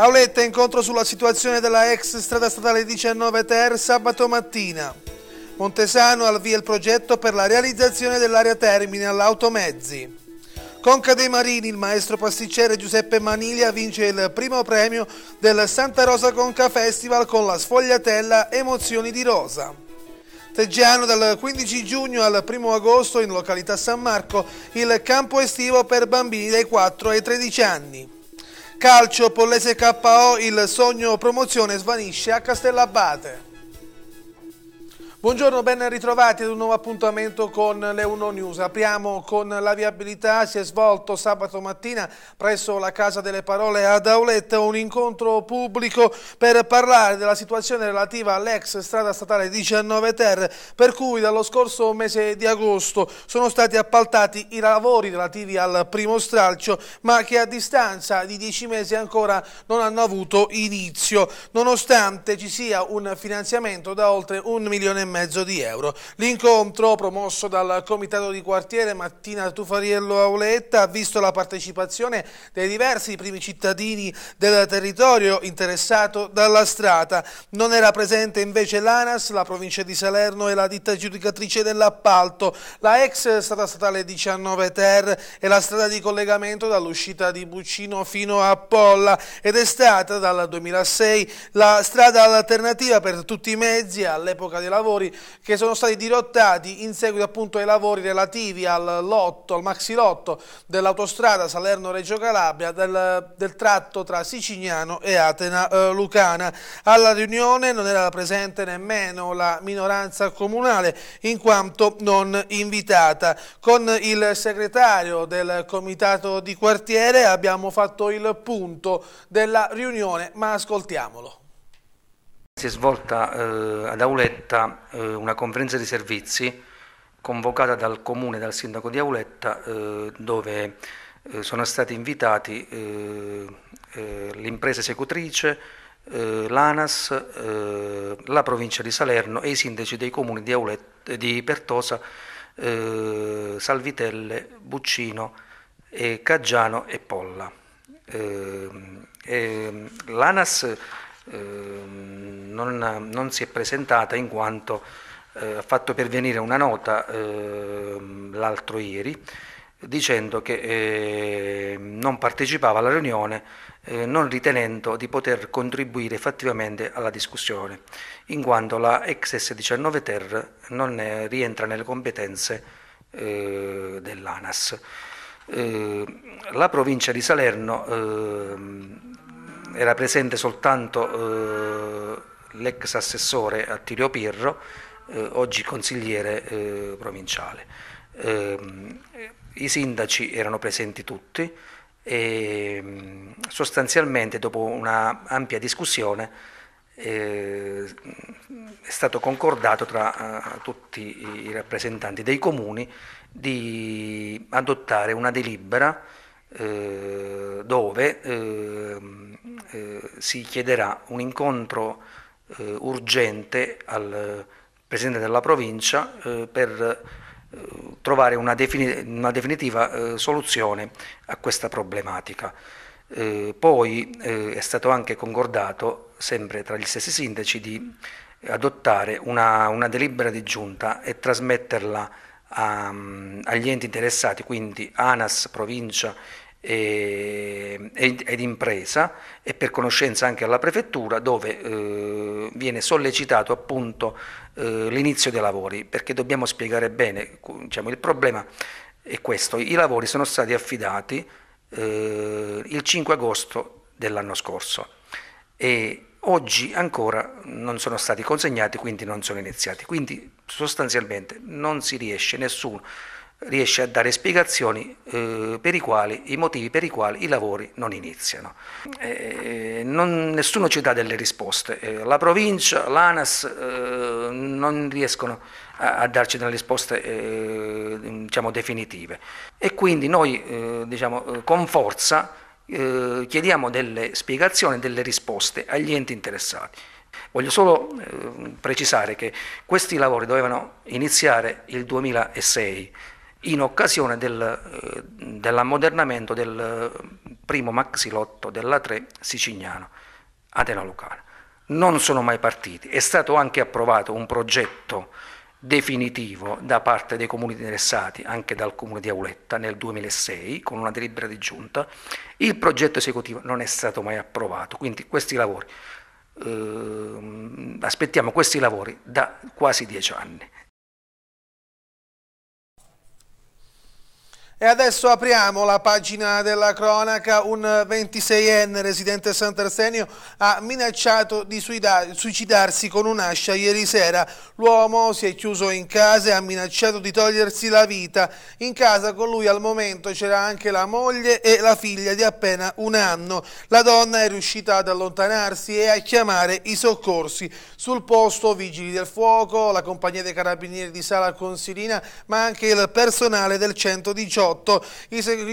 Auletta incontro sulla situazione della ex strada statale 19 Ter sabato mattina. Montesano al via il progetto per la realizzazione dell'area termine all'automezzi. Conca dei Marini, il maestro pasticcere Giuseppe Maniglia vince il primo premio del Santa Rosa Conca Festival con la sfogliatella Emozioni di Rosa. Teggiano dal 15 giugno al 1 agosto in località San Marco il campo estivo per bambini dai 4 ai 13 anni. Calcio Pollese KO, il sogno promozione svanisce a Castellabate. Buongiorno, ben ritrovati ad un nuovo appuntamento con le 1 News. Apriamo con la viabilità. Si è svolto sabato mattina presso la Casa delle Parole ad Auletta un incontro pubblico per parlare della situazione relativa all'ex strada statale 19 Ter, per cui dallo scorso mese di agosto sono stati appaltati i lavori relativi al primo stralcio, ma che a distanza di 10 mesi ancora non hanno avuto inizio, nonostante ci sia un finanziamento da oltre un milione e mezzo di euro. L'incontro, promosso dal Comitato di Quartiere Mattina Tufariello Auletta, ha visto la partecipazione dei diversi primi cittadini del territorio interessato dalla strada. Non era presente invece l'ANAS, la provincia di Salerno e la ditta giudicatrice dell'appalto, la ex strada statale 19 Ter e la strada di collegamento dall'uscita di Buccino fino a Polla ed è stata dal 2006 la strada alternativa per tutti i mezzi all'epoca dei lavori lavoratori che sono stati dirottati in seguito appunto ai lavori relativi al lotto, al maxilotto dell'autostrada Salerno-Reggio Calabria del, del, tratto tra Sicignano e Atena-Lucana. Eh, Alla riunione non era presente nemmeno la minoranza comunale in quanto non invitata. Con il segretario del comitato di quartiere abbiamo fatto il punto della riunione ma ascoltiamolo. Si è svolta eh, ad Auletta eh, una conferenza di servizi convocata dal comune e dal sindaco di Auletta eh, dove eh, sono stati invitati eh, eh, l'impresa esecutrice, l'ANAS, la provincia di Salerno e i sindaci dei comuni di, Auletta, di Pertosa, Salvitelle, Buccino, e Caggiano e Polla. L'ANAS ehm, non, non si è presentata in quanto eh, ha eh, fatto pervenire una nota eh, l'altro ieri dicendo che eh, non partecipava alla riunione eh, non ritenendo di poter contribuire effettivamente alla discussione, in quanto la ex S19 Ter non è, rientra nelle competenze eh, dell'ANAS. la provincia di Salerno ehm, era presente soltanto l'ex assessore Attilio Pirro, eh, oggi consigliere eh, provinciale. Ehm, I sindaci erano presenti tutti e mm, sostanzialmente dopo un'ampia discussione eh, è stato concordato tra eh, tutti i rappresentanti dei comuni di adottare una delibera eh, dove eh, eh, si chiederà un incontro eh, urgente al Presidente della provincia eh, per eh, trovare una, defini una definitiva eh, soluzione a questa problematica. poi è stato anche concordato, sempre tra gli stessi sindaci, di adottare una, una delibera di giunta e trasmetterla a, mm, agli enti interessati, quindi ANAS, provincia e, eh, ed impresa e per conoscenza anche alla prefettura dove eh, viene sollecitato appunto eh, l'inizio dei lavori perché dobbiamo spiegare bene diciamo, il problema è questo i lavori sono stati affidati eh, il 5 agosto dell'anno scorso e oggi ancora non sono stati consegnati quindi non sono iniziati quindi sostanzialmente non si riesce nessuno riesce a dare spiegazioni eh, per i, quali, i motivi per i quali i lavori non iniziano. Eh, non, nessuno ci dà delle risposte, eh, la provincia, l'ANAS eh, non riescono a, a, darci delle risposte eh, diciamo, definitive e quindi noi eh, diciamo, con forza chiediamo delle spiegazioni, delle risposte agli enti interessati. Voglio solo precisare che questi lavori dovevano iniziare il 2006 in occasione del, eh, dell'ammodernamento del eh, primo maxilotto della 3 sicignano, Atena Lucana. Non sono mai partiti, è stato anche approvato un progetto definitivo da parte dei comuni interessati, anche dal comune di Auletta nel 2006 con una delibera di giunta, il progetto esecutivo non è stato mai approvato, quindi questi lavori, eh, aspettiamo questi lavori da quasi dieci anni. E adesso apriamo la pagina della cronaca. Un 26enne residente a Sant'Arsenio ha minacciato di suicidarsi con un'ascia ieri sera. L'uomo si è chiuso in casa e ha minacciato di togliersi la vita. In casa con lui al momento c'era anche la moglie e la figlia di appena un anno. La donna è riuscita ad allontanarsi e a chiamare i soccorsi. Sul posto vigili del fuoco, la compagnia dei carabinieri di Sala Consilina, ma anche il personale del 118 2008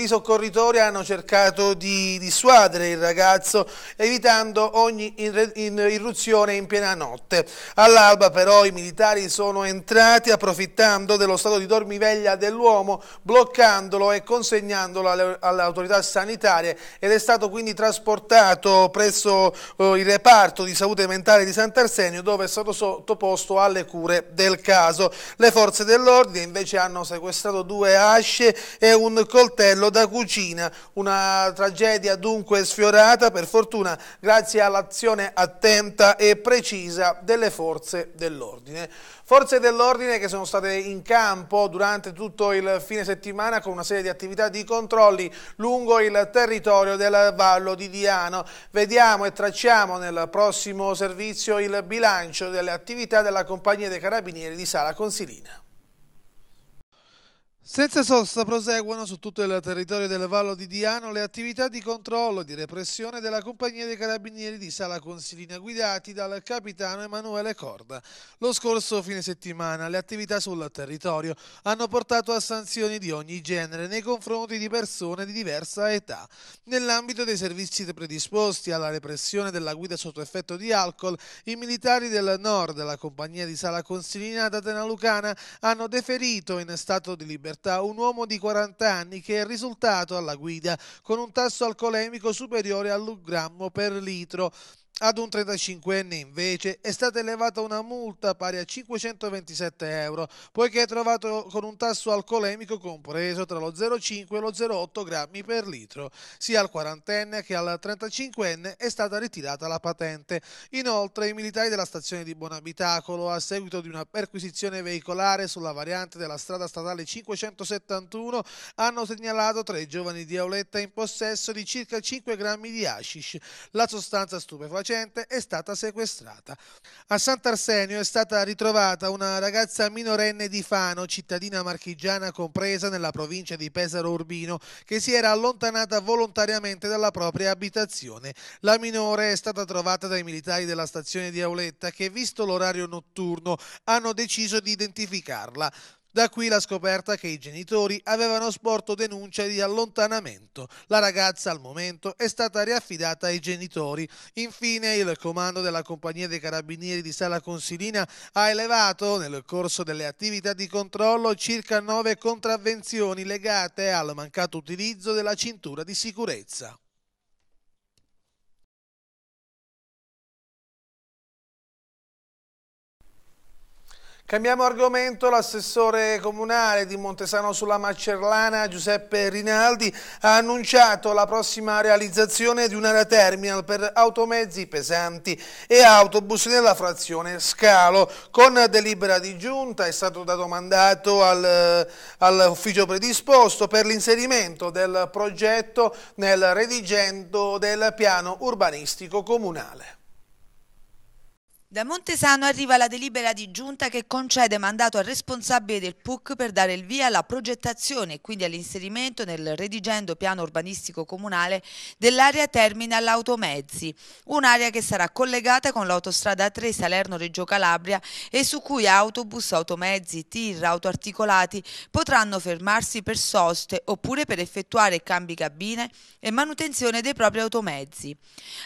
i, soccorritori hanno cercato di dissuadere il ragazzo evitando ogni irruzione in piena notte. All'alba però i militari sono entrati approfittando dello stato di dormiveglia dell'uomo, bloccandolo e consegnandolo alle, alle autorità sanitarie ed è stato quindi trasportato presso eh, il reparto di salute mentale di Sant'Arsenio dove è stato sottoposto alle cure del caso. Le forze dell'ordine invece hanno sequestrato due asce e un coltello da cucina. Una tragedia dunque sfiorata, per fortuna, grazie all'azione attenta e precisa delle forze dell'ordine. Forze dell'ordine che sono state in campo durante tutto il fine settimana con una serie di attività di controlli lungo il territorio del Vallo di Diano. Vediamo e tracciamo nel prossimo servizio il bilancio delle attività della Compagnia dei Carabinieri di Sala Consilina. Senza sosta proseguono su tutto il territorio del Vallo di Diano le attività di controllo e di repressione della Compagnia dei Carabinieri di Sala Consilina guidati dal capitano Emanuele Corda. Lo scorso fine settimana le attività sul territorio hanno portato a sanzioni di ogni genere nei confronti di persone di diversa età. Nell'ambito dei servizi predisposti alla repressione della guida sotto effetto di alcol, i militari del nord della Compagnia di Sala Consilina da Lucana hanno deferito in stato di libertà Caserta un uomo di 40 anni che è risultato alla guida con un tasso alcolemico superiore all'un grammo per litro ad un 35enne invece è stata elevata una multa pari a 527 euro, poiché è trovato con un tasso alcolemico compreso tra lo 0,5 e lo 0,8 grammi per litro. Sia al 40enne che al 35enne è stata ritirata la patente. Inoltre i militari della stazione di Bonabitacolo, a seguito di una perquisizione veicolare sulla variante della strada statale 571, hanno segnalato tre giovani di Auletta in possesso di circa 5 grammi di hashish, la sostanza stupefacente confacente è stata sequestrata. A Sant'Arsenio è stata ritrovata una ragazza minorenne di Fano, cittadina marchigiana compresa nella provincia di Pesaro Urbino, che si era allontanata volontariamente dalla propria abitazione. La minore è stata trovata dai militari della stazione di Auletta che, visto l'orario notturno, hanno deciso di identificarla. Da qui la scoperta che i genitori avevano sporto denuncia di allontanamento. La ragazza al momento è stata riaffidata ai genitori. Infine il comando della compagnia dei carabinieri di Sala Consilina ha elevato nel corso delle attività di controllo circa nove contravvenzioni legate al mancato utilizzo della cintura di sicurezza. Cambiamo argomento, l'assessore comunale di Montesano sulla Macerlana Giuseppe Rinaldi ha annunciato la prossima realizzazione di un'area terminal per automezzi pesanti e autobus nella frazione Scalo. Con delibera di giunta è stato dato mandato al, all'ufficio predisposto per l'inserimento del progetto nel redigendo del piano urbanistico comunale. Da Montesano arriva la delibera di giunta che concede mandato al responsabile del PUC per dare il via alla progettazione e quindi all'inserimento nel redigendo piano urbanistico comunale dell'area terminal automezzi, un'area che sarà collegata con l'autostrada 3 Salerno-Reggio Calabria e su cui autobus, automezzi, tir, autoarticolati potranno fermarsi per soste oppure per effettuare cambi cabine e manutenzione dei propri automezzi.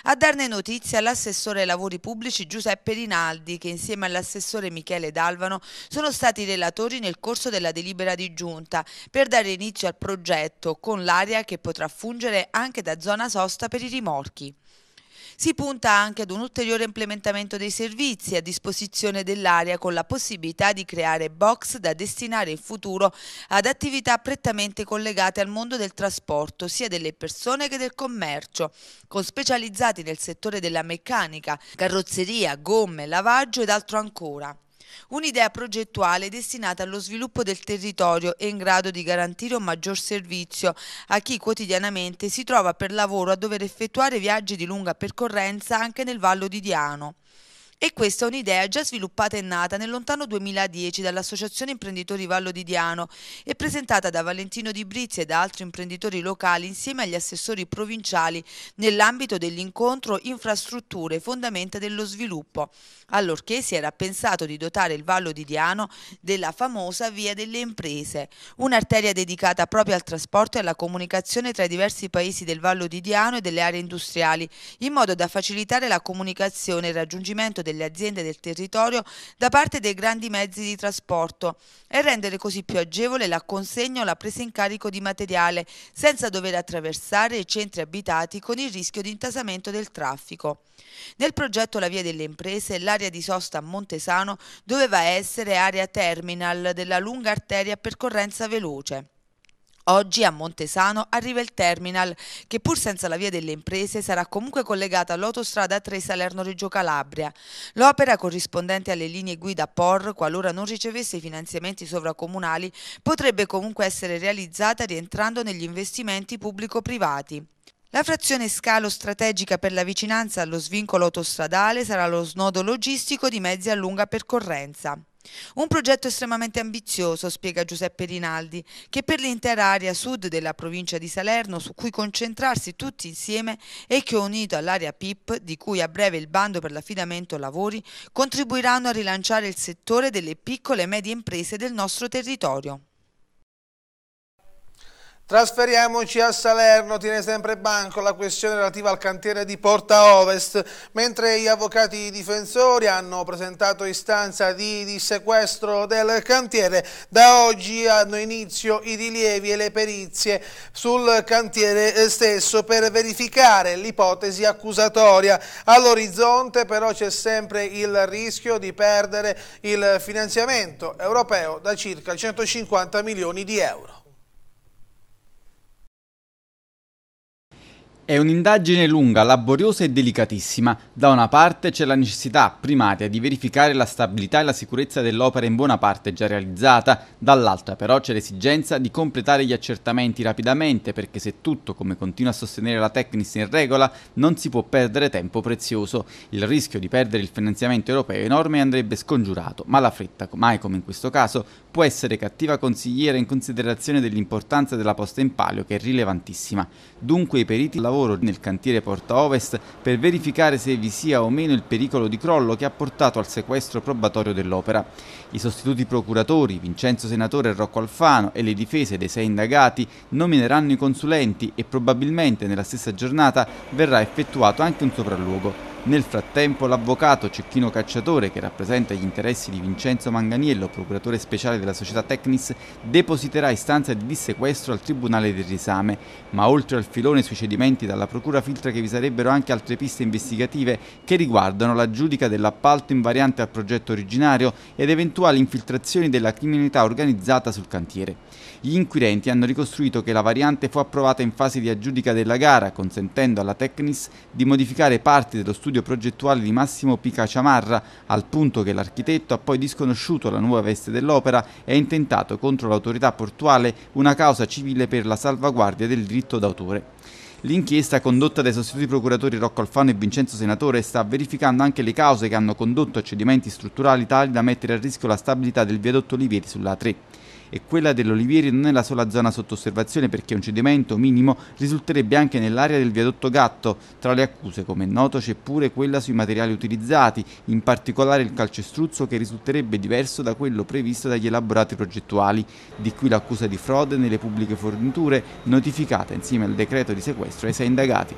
A darne notizia l'assessore ai lavori pubblici Giuseppe Rinaldi, che insieme all'assessore Michele Dalvano sono stati relatori nel corso della delibera di giunta per dare inizio al progetto con l'area che potrà fungere anche da zona sosta per i rimorchi. Si punta anche ad un ulteriore implementamento dei servizi a disposizione dell'area con la possibilità di creare box da destinare in futuro ad attività prettamente collegate al mondo del trasporto, sia delle persone che del commercio, con specializzati nel settore della meccanica, carrozzeria, gomme, lavaggio ed altro ancora. Un'idea progettuale destinata allo sviluppo del territorio e in grado di garantire un maggior servizio a chi quotidianamente si trova per lavoro a dover effettuare viaggi di lunga percorrenza anche nel Vallo di Diano. E questa è un'idea già sviluppata e nata nel lontano 2010 dall'Associazione Imprenditori Vallo di Diano e presentata da Valentino Di Brizzi e da altri imprenditori locali insieme agli assessori provinciali nell'ambito dell'incontro Infrastrutture, fondamenta dello sviluppo, allorché si era pensato di dotare il Vallo di Diano della famosa Via delle Imprese, un'arteria dedicata proprio al trasporto e alla comunicazione tra i diversi paesi del Vallo di Diano e delle aree industriali, in modo da facilitare la comunicazione e il raggiungimento delle aziende del territorio da parte dei grandi mezzi di trasporto e rendere così più agevole la consegna o la presa in carico di materiale senza dover attraversare i centri abitati con il rischio di intasamento del traffico. Nel progetto La Via delle Imprese l'area di sosta a Montesano doveva essere area terminal della lunga arteria a percorrenza veloce. Oggi a Montesano arriva il terminal, che pur senza la via delle imprese sarà comunque collegata all'autostrada 3 Salerno-Reggio Calabria. L'opera corrispondente alle linee guida POR, qualora non ricevesse i finanziamenti sovracomunali, potrebbe comunque essere realizzata rientrando negli investimenti pubblico-privati. La frazione scalo strategica per la vicinanza allo svincolo autostradale sarà lo snodo logistico di mezzi a lunga percorrenza. Un progetto estremamente ambizioso, spiega Giuseppe Rinaldi, che per l'intera area sud della provincia di Salerno, su cui concentrarsi tutti insieme e che unito all'area PIP, di cui a breve il bando per l'affidamento lavori, contribuiranno a rilanciare il settore delle piccole e medie imprese del nostro territorio. Trasferiamoci a Salerno, tiene sempre banco la questione relativa al cantiere di Porta Ovest, mentre gli avvocati difensori hanno presentato istanza di, di sequestro del cantiere, da oggi hanno inizio i rilievi e le perizie sul cantiere stesso per verificare l'ipotesi accusatoria. All'orizzonte però c'è sempre il rischio di perdere il finanziamento europeo da circa 150 milioni di euro. È un'indagine lunga, laboriosa e delicatissima. Da una parte c'è la necessità primaria di verificare la stabilità e la sicurezza dell'opera in buona parte già realizzata, dall'altra però c'è l'esigenza di completare gli accertamenti rapidamente perché se tutto, come continua a sostenere la Tecnis, è in regola, non si può perdere tempo prezioso. Il rischio di perdere il finanziamento europeo è enorme e andrebbe scongiurato, ma la fretta, mai come in questo caso, può essere cattiva consigliera in considerazione dell'importanza della posta in palio che è rilevantissima. Dunque i periti lavorano lavoro nel cantiere Porta Ovest per verificare se vi sia o meno il pericolo di crollo che ha portato al sequestro probatorio dell'opera. I sostituti procuratori, Vincenzo Senatore e Rocco Alfano e le difese dei sei indagati nomineranno i consulenti e probabilmente nella stessa giornata verrà effettuato anche un sopralluogo. Nel frattempo l'avvocato Cecchino Cacciatore, che rappresenta gli interessi di Vincenzo Manganiello, procuratore speciale della società Tecnis, depositerà istanza di dissequestro al Tribunale del Risame, ma oltre al filone sui cedimenti dalla Procura filtra che vi sarebbero anche altre piste investigative che riguardano la giudica dell'appalto invariante al progetto originario ed eventuali infiltrazioni della criminalità organizzata sul cantiere. Gli inquirenti hanno ricostruito che la variante fu approvata in fase di aggiudica della gara, consentendo alla Tecnis di modificare parti dello studio progettuale di Massimo Pica Ciamarra, al punto che l'architetto ha poi disconosciuto la nuova veste dell'opera e ha intentato contro l'autorità portuale una causa civile per la salvaguardia del diritto d'autore. L'inchiesta condotta dai sostituti procuratori Rocco Alfano e Vincenzo Senatore sta verificando anche le cause che hanno condotto a cedimenti strutturali tali da mettere a rischio la stabilità del viadotto Olivieri sulla A3 e quella dell'Olivieri non è la sola zona sotto osservazione perché un cedimento minimo risulterebbe anche nell'area del viadotto Gatto. Tra le accuse, come è noto, c'è pure quella sui materiali utilizzati, in particolare il calcestruzzo che risulterebbe diverso da quello previsto dagli elaborati progettuali. Di qui l'accusa di frode nelle pubbliche forniture notificata insieme al decreto di sequestro ai sei indagati.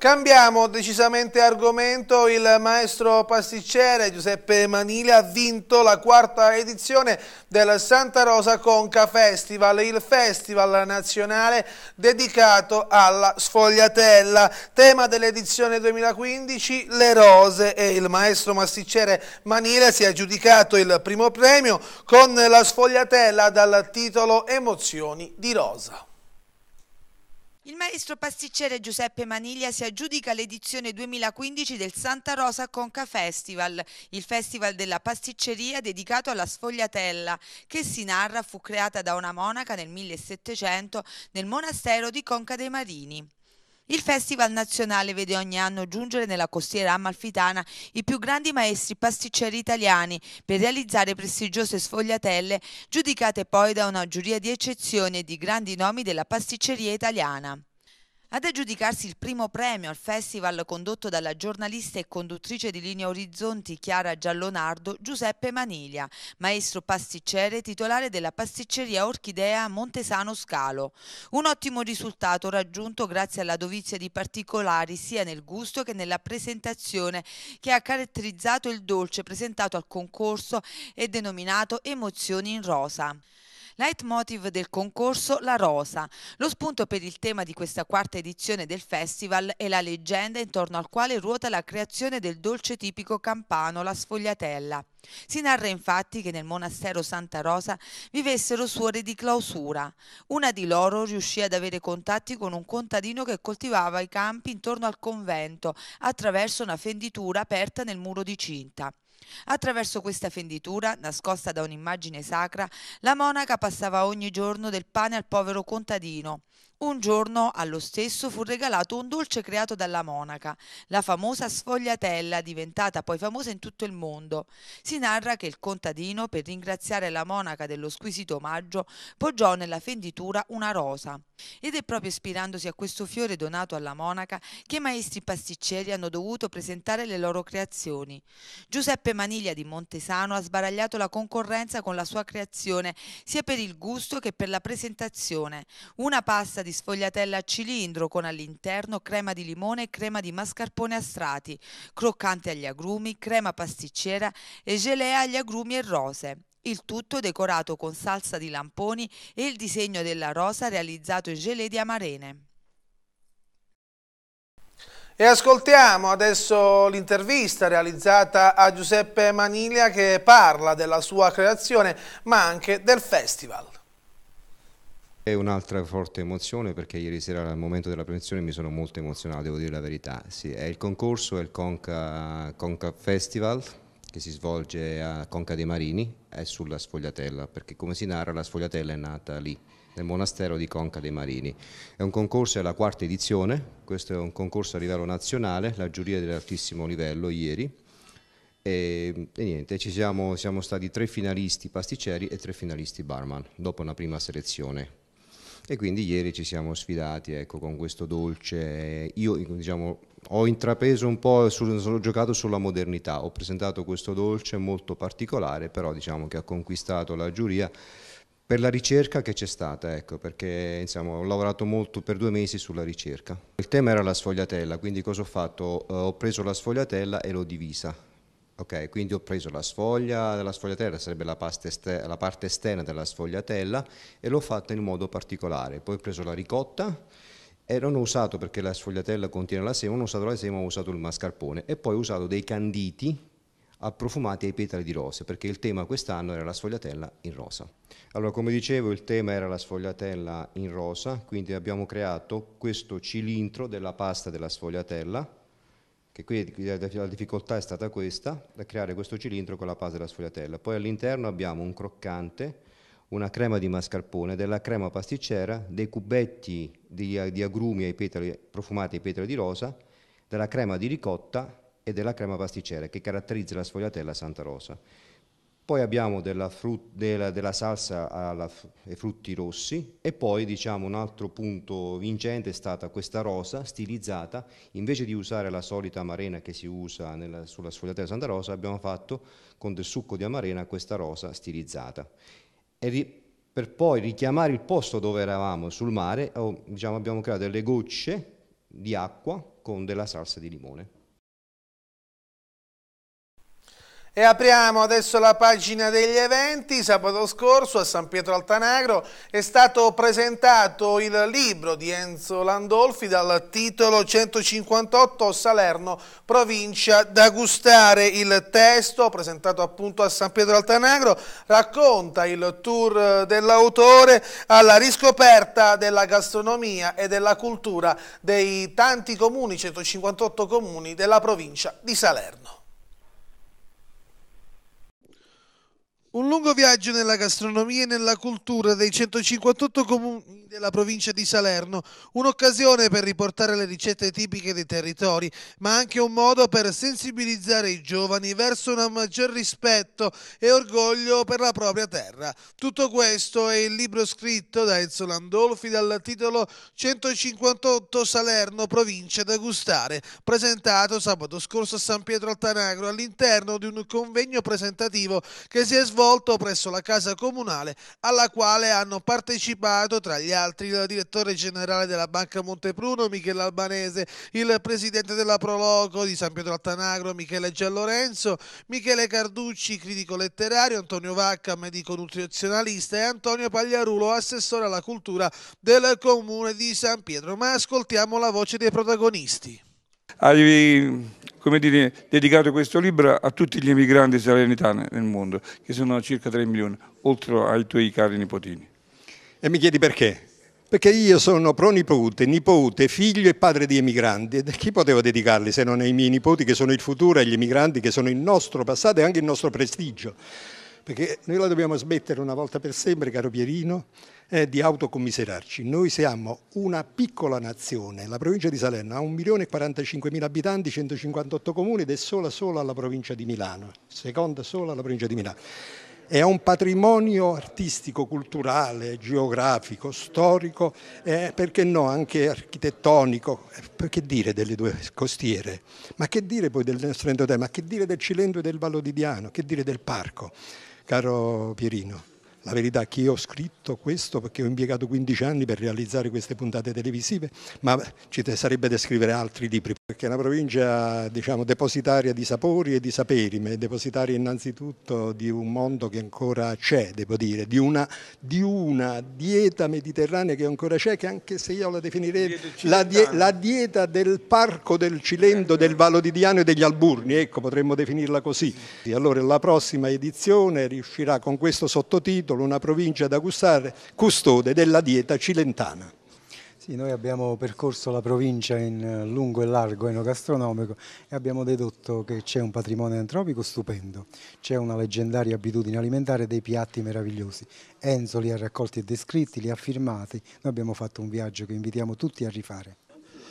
Cambiamo decisamente argomento, il maestro pasticciere Giuseppe Manile ha vinto la quarta edizione del Santa Rosa Conca Festival, il festival nazionale dedicato alla sfogliatella. Tema dell'edizione 2015, le rose e il maestro pasticciere Manile si è aggiudicato il primo premio con la sfogliatella dal titolo Emozioni di Rosa. Il maestro pasticciere Giuseppe Maniglia si aggiudica l'edizione 2015 del Santa Rosa Conca Festival, il festival della pasticceria dedicato alla sfogliatella, che si narra fu creata da una monaca nel 1700 nel monastero di Conca dei Marini. Il Festival nazionale vede ogni anno giungere nella costiera amalfitana i più grandi maestri pasticceri italiani per realizzare prestigiose sfogliatelle giudicate poi da una giuria di eccezione e di grandi nomi della pasticceria italiana. Ad aggiudicarsi il primo premio al festival condotto dalla giornalista e conduttrice di Linea Orizzonti Chiara Giallonardo Giuseppe Maniglia, maestro pasticcere titolare della pasticceria Orchidea Montesano Scalo. Un ottimo risultato raggiunto grazie alla dovizia di particolari sia nel gusto che nella presentazione che ha caratterizzato il dolce presentato al concorso e denominato Emozioni in rosa. Leitmotiv del concorso La Rosa. Lo spunto per il tema di questa quarta edizione del festival è la leggenda intorno al quale ruota la creazione del dolce tipico campano, la sfogliatella. Si narra infatti che nel monastero Santa Rosa vivessero suore di clausura. Una di loro riuscì ad avere contatti con un contadino che coltivava i campi intorno al convento attraverso una fenditura aperta nel muro di cinta. Attraverso questa fenditura, nascosta da un'immagine sacra, la monaca passava ogni giorno del pane al povero contadino. Un giorno allo stesso fu regalato un dolce creato dalla monaca, la famosa sfogliatella, diventata poi famosa in tutto il mondo. Si narra che il contadino, per ringraziare la monaca dello squisito omaggio, poggiò nella fenditura una rosa. Ed è proprio ispirandosi a questo fiore donato alla monaca che i maestri pasticceri hanno dovuto presentare le loro creazioni. Giuseppe Maniglia di Montesano ha sbaragliato la concorrenza con la sua creazione, sia per il gusto che per la presentazione. Una pasta di di sfogliatella a cilindro con all'interno crema di limone e crema di mascarpone a strati, croccante agli agrumi, crema pasticcera e gelea agli agrumi e rose. Il tutto decorato con salsa di lamponi e il disegno della rosa realizzato in gelé di amarene. E ascoltiamo adesso l'intervista realizzata a Giuseppe Maniglia che parla della sua creazione ma anche del festival. È un'altra forte emozione perché ieri sera al momento della prevenzione mi sono molto emozionato, devo dire la verità. Sì, è il concorso, è il Conca, Conca Festival che si svolge a Conca dei Marini, è sulla sfogliatella, perché come si narra la sfogliatella è nata lì, nel monastero di Conca dei Marini. È un concorso, è la quarta edizione, questo è un concorso a livello nazionale, la giuria dell'altissimo livello ieri, e, e, niente, ci siamo, siamo stati tre finalisti pasticceri e tre finalisti barman, dopo una prima selezione e quindi ieri ci siamo sfidati ecco, con questo dolce. Io diciamo, ho intrapreso un po', ho giocato sulla modernità, ho presentato questo dolce molto particolare, però diciamo che ha conquistato la giuria per la ricerca che c'è stata, ecco, perché insomma, ho lavorato molto per due mesi sulla ricerca. Il tema era la sfogliatella, quindi cosa ho fatto? ho preso la sfogliatella e l'ho divisa Ok, quindi ho preso la sfoglia della sfogliatella, sarebbe la, la, parte esterna della sfogliatella, e l'ho fatta in modo particolare. Poi ho preso la ricotta e non ho usato, perché la sfogliatella contiene la sema, non ho usato la sema, ho usato il mascarpone. E poi ho usato dei canditi approfumati ai petali di rose, perché il tema quest'anno era la sfogliatella in rosa. Allora, come dicevo, il tema era la sfogliatella in rosa, quindi abbiamo creato questo cilindro della pasta della sfogliatella, che qui la difficoltà è stata questa, da creare questo cilindro con la base della sfogliatella. Poi all'interno abbiamo un croccante, una crema di mascarpone, della crema pasticcera, dei cubetti di, di agrumi ai petali, profumati ai petali di rosa, della crema di ricotta e della crema pasticcera che caratterizza la sfogliatella Santa Rosa poi abbiamo della, frut, della, della salsa ai frutti rossi e poi diciamo un altro punto vincente è stata questa rosa stilizzata, invece di usare la solita amarena che si usa nella, sulla sfogliatella Santa Rosa abbiamo fatto con del succo di amarena questa rosa stilizzata. Ri, per poi richiamare il posto dove eravamo sul mare oh, diciamo, abbiamo creato delle gocce di acqua con della salsa di limone. E apriamo adesso la pagina degli eventi. Sabato scorso a San Pietro Altanagro è stato presentato il libro di Enzo Landolfi dal titolo 158 Salerno, provincia da gustare. Il testo, presentato appunto a San Pietro Altanagro, racconta il tour dell'autore alla riscoperta della gastronomia e della cultura dei tanti comuni, 158 comuni della provincia di Salerno. Un lungo viaggio nella gastronomia e nella cultura dei 158 comuni della provincia di Salerno, un'occasione per riportare le ricette tipiche dei territori, ma anche un modo per sensibilizzare i giovani verso un maggior rispetto e orgoglio per la propria terra. Tutto questo è il libro scritto da Enzo Landolfi dal titolo 158 Salerno, provincia da gustare, presentato sabato scorso a San Pietro Altanagro all'interno di un convegno presentativo che si è svolto svolto presso la Casa Comunale, alla quale hanno partecipato, tra gli altri, il direttore generale della Banca Montepruno, Michele Albanese, il presidente della Proloco di San Pietro Altanagro, Michele Giallorenzo, Michele Carducci, critico letterario, Antonio Vacca, medico nutrizionalista e Antonio Pagliarulo, assessore alla cultura del comune di San Pietro. Ma ascoltiamo la voce dei protagonisti. Ai come dire, dedicato questo libro a tutti gli emigranti salernitani nel mondo, che sono circa 3 milioni, oltre ai tuoi cari nipotini. E mi chiedi perché? Perché io sono pronipote, nipote, figlio e padre di emigranti. E chi potevo dedicarli se non ai miei nipoti che sono il futuro, agli emigranti che sono il nostro passato e anche il nostro prestigio? Perché noi la dobbiamo smettere una volta per sempre, caro Pierino, eh, di autocommiserarci. Noi siamo una piccola nazione, la provincia di Salerno ha 1.045.000 abitanti, 158 comuni ed è sola sola alla provincia di Milano, seconda sola alla provincia di Milano è un patrimonio artistico, culturale, geografico, storico, eh, perché no, anche architettonico. Eh, che dire delle due costiere? Ma che dire poi del nostro endoterma? Che dire del Cilento e del Vallo di Diano? Che dire del parco, caro Pierino? La verità è che io ho scritto questo perché ho impiegato 15 anni per realizzare queste puntate televisive, ma ci sarebbe da scrivere altri libri, perché è una provincia diciamo, depositaria di sapori e di saperi, ma è depositaria innanzitutto di un mondo che ancora c'è, devo dire, di una, di una, dieta mediterranea che ancora c'è, che anche se io la definirei la, die, la, dieta del parco del Cilento, del Vallo di Diano e degli Alburni, ecco, potremmo definirla così. E Allora la prossima edizione riuscirà con questo sottotitolo titolo una provincia da gustare, custode della dieta cilentana. Sì, noi abbiamo percorso la provincia in eh, lungo e largo enogastronomico e abbiamo dedotto che c'è un patrimonio antropico stupendo, c'è una leggendaria abitudine alimentare dei piatti meravigliosi. Enzo li ha raccolti e descritti, li ha firmati, noi abbiamo fatto un viaggio che invitiamo tutti a rifare.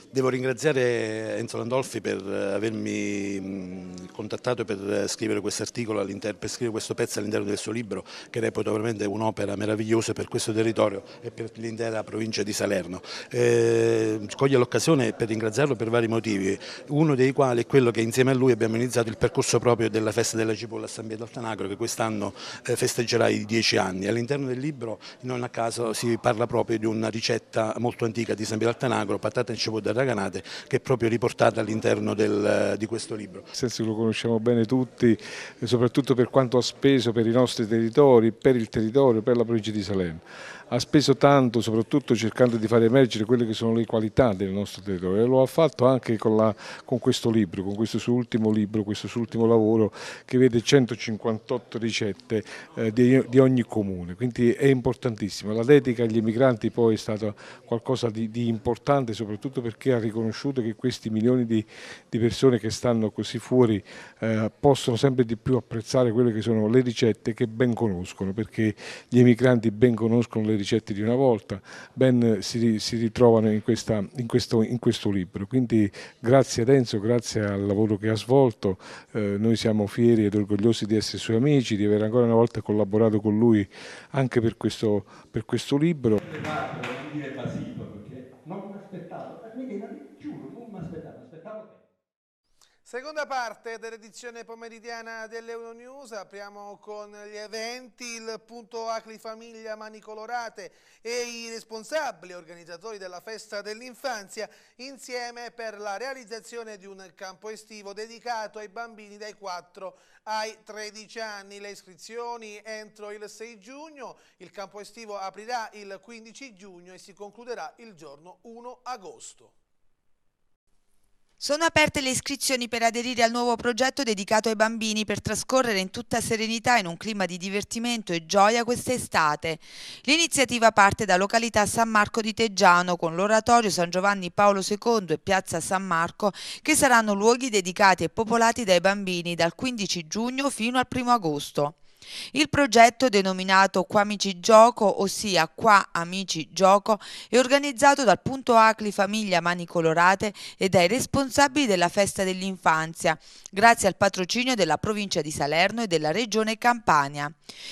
Devo ringraziare Enzo Landolfi per eh, avermi mm, contattato per eh, scrivere questo articolo, per scrivere questo pezzo all'interno del suo libro che reputo veramente un'opera meravigliosa per questo territorio e per l'intera provincia di Salerno. Eh, coglie l'occasione per ringraziarlo per vari motivi, uno dei quali è quello che insieme a lui abbiamo iniziato il percorso proprio della festa della cipolla a San Pietro Altanagro che quest'anno eh, festeggerà i dieci anni. All'interno del libro non a caso si parla proprio di una ricetta molto antica di San Pietro Altanagro, patate e cipolle raganate, che è proprio riportata all'interno di questo libro. Senso, conosciamo bene tutti, soprattutto per quanto ha speso per i nostri territori, per il territorio, per la provincia di Salerno ha speso tanto soprattutto cercando di far emergere quelle che sono le qualità del nostro territorio e lo ha fatto anche con, la, con questo libro, con questo suo ultimo libro, questo suo ultimo lavoro che vede 158 ricette eh, di, di, ogni comune, quindi è importantissimo. La dedica agli emigranti poi è stata qualcosa di, di importante soprattutto perché ha riconosciuto che questi milioni di, di persone che stanno così fuori eh, possono sempre di più apprezzare quelle che sono le ricette che ben conoscono perché gli emigranti ben conoscono le ricette di una volta, ben si, si ritrovano in, questa, in, questo, in, questo, libro. Quindi grazie ad Enzo, grazie al lavoro che ha svolto, eh, noi siamo fieri ed orgogliosi di essere suoi amici, di aver ancora una volta collaborato con lui anche per questo, per questo libro. Seconda parte dell'edizione pomeridiana dell'Euronews, apriamo con gli eventi, il punto Acli Famiglia Mani Colorate e i responsabili organizzatori della festa dell'infanzia insieme per la realizzazione di un campo estivo dedicato ai bambini dai 4 ai 13 anni. Le iscrizioni entro il 6 giugno, il campo estivo aprirà il 15 giugno e si concluderà il giorno 1 agosto. Sono aperte le iscrizioni per aderire al nuovo progetto dedicato ai bambini per trascorrere in tutta serenità in un clima di divertimento e gioia quest'estate. L'iniziativa parte da località San Marco di Teggiano con l'oratorio San Giovanni Paolo II e piazza San Marco che saranno luoghi dedicati e popolati dai bambini dal 15 giugno fino al 1 agosto. Il progetto, denominato Qua Amici Gioco, ossia Qua Amici Gioco, è organizzato dal punto ACLI Famiglia Mani Colorate e dai responsabili della festa dell'infanzia, grazie al patrocinio della provincia di Salerno e della regione Campania.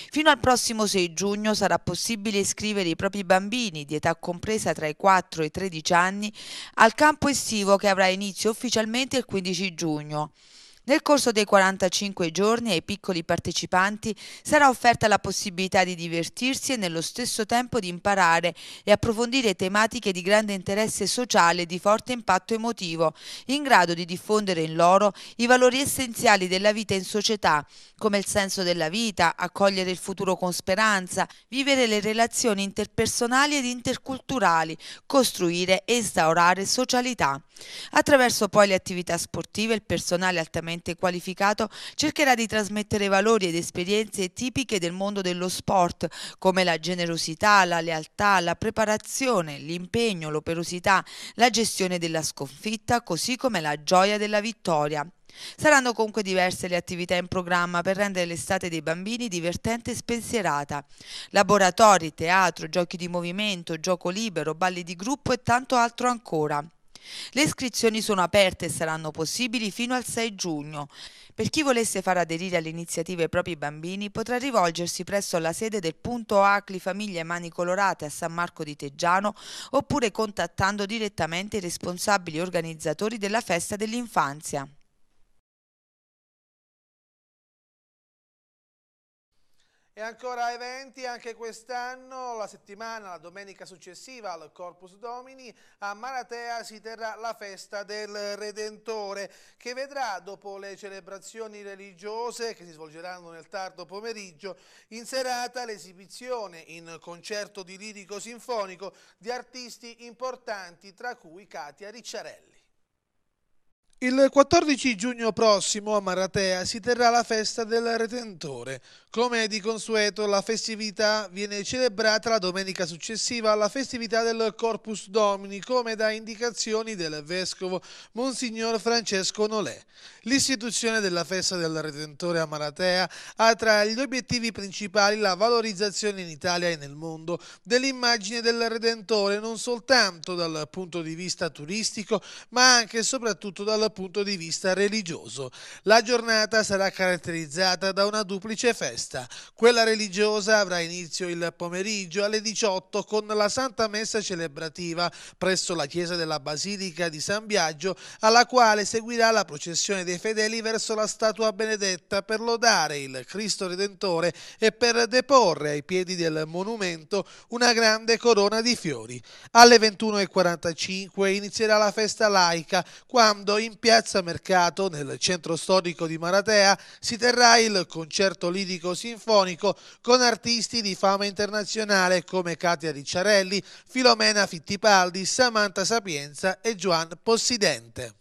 Fino al prossimo 6 giugno sarà possibile iscrivere i propri bambini di età compresa tra i 4 e i 13 anni al campo estivo che avrà inizio ufficialmente il 15 giugno. Nel corso dei 45 giorni ai piccoli partecipanti sarà offerta la possibilità di divertirsi e nello stesso tempo di imparare e approfondire tematiche di grande interesse sociale e di forte impatto emotivo, in grado di diffondere in loro i valori essenziali della vita in società, come il senso della vita, accogliere il futuro con speranza, vivere le relazioni interpersonali ed interculturali, costruire e instaurare socialità. Attraverso poi le attività sportive il personale altamente altamente qualificato, cercherà di trasmettere valori ed esperienze tipiche del mondo dello sport, come la generosità, la lealtà, la preparazione, l'impegno, l'operosità, la gestione della sconfitta, così come la gioia della vittoria. Saranno comunque diverse le attività in programma per rendere l'estate dei bambini divertente e spensierata. Laboratori, teatro, giochi di movimento, gioco libero, balli di gruppo e tanto altro ancora. Le iscrizioni sono aperte e saranno possibili fino al 6 giugno. Per chi volesse far aderire all'iniziativa i propri bambini potrà rivolgersi presso la sede del punto ACLI Famiglie Mani Colorate a San Marco di Teggiano oppure contattando direttamente i responsabili organizzatori della festa dell'infanzia. E ancora eventi anche quest'anno, la settimana, la domenica successiva al Corpus Domini, a Maratea si terrà la festa del Redentore che vedrà dopo le celebrazioni religiose che si svolgeranno nel tardo pomeriggio in serata l'esibizione in concerto di lirico sinfonico di artisti importanti tra cui Katia Ricciarelli. Il 14 giugno prossimo a Maratea si terrà la festa del Redentore. Come di consueto, la festività viene celebrata la domenica successiva alla festività del Corpus Domini, come da indicazioni del vescovo Monsignor Francesco Nolè. L'istituzione della festa del Redentore a Maratea ha tra gli obiettivi principali la valorizzazione in Italia e nel mondo dell'immagine del Redentore non soltanto dal punto di vista turistico, ma anche e soprattutto dal dal punto di vista religioso. La giornata sarà caratterizzata da una duplice festa. Quella religiosa avrà inizio il pomeriggio alle 18 con la Santa Messa celebrativa presso la chiesa della Basilica di San Biagio, alla quale seguirà la processione dei fedeli verso la statua benedetta per lodare il Cristo Redentore e per deporre ai piedi del monumento una grande corona di fiori. Alle 21.45 inizierà la festa laica, quando in in piazza Mercato, nel centro storico di Maratea, si terrà il concerto lirico sinfonico con artisti di fama internazionale come Katia Ricciarelli, Filomena Fittipaldi, Samantha Sapienza e Joan Possidente.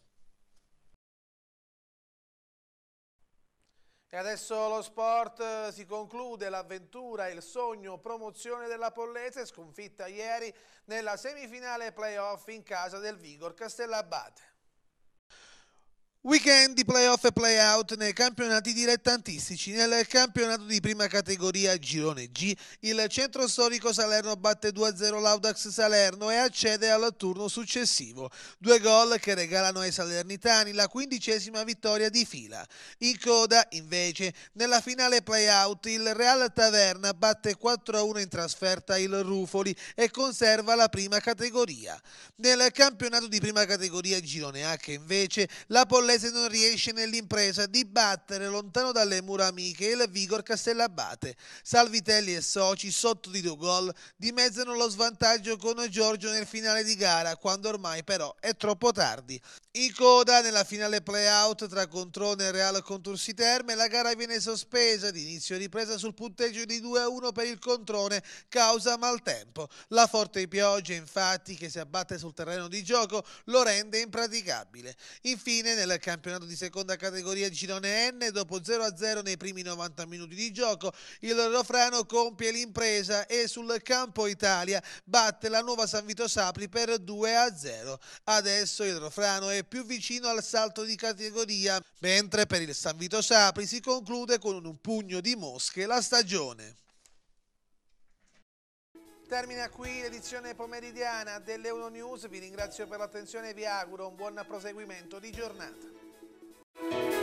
E adesso lo sport eh, si conclude, l'avventura, il sogno, promozione della Pollese sconfitta ieri nella semifinale playoff in casa del Vigor Castellabate. Weekend di playoff e playout nei campionati dilettantistici. Nel campionato di prima categoria Girone G, il centro storico Salerno batte 2-0 l'Audax Salerno e accede al turno successivo. Due gol che regalano ai salernitani la quindicesima vittoria di fila. In coda, invece, nella finale playout il Real Taverna batte 4-1 in trasferta il Rufoli e conserva la prima categoria. Nel campionato di prima categoria Girone H, invece, la Polletti Varese se non riesce nell'impresa di battere lontano dalle mura amiche il Vigor Castellabate. Salvitelli e Soci sotto di due gol dimezzano lo svantaggio con Giorgio nel finale di gara, quando ormai però è troppo tardi. In coda nella finale play-out tra Controne e Real Contursi Terme, la gara viene sospesa di inizio ripresa sul punteggio di 2-1 per il Controne, causa maltempo. La forte pioggia infatti che si abbatte sul terreno di gioco lo rende impraticabile. Infine nella campionato di seconda categoria di Cirone N. Dopo 0-0 nei primi 90 minuti di gioco, il Rofrano compie l'impresa e sul campo Italia batte la nuova San Vito Sapri per 2-0. Adesso il Rofrano è più vicino al salto di categoria, mentre per il San Vito Sapri si conclude con un pugno di mosche la stagione. Termina qui l'edizione pomeridiana dell'Euronews, vi ringrazio per l'attenzione e vi auguro un buon proseguimento di giornata.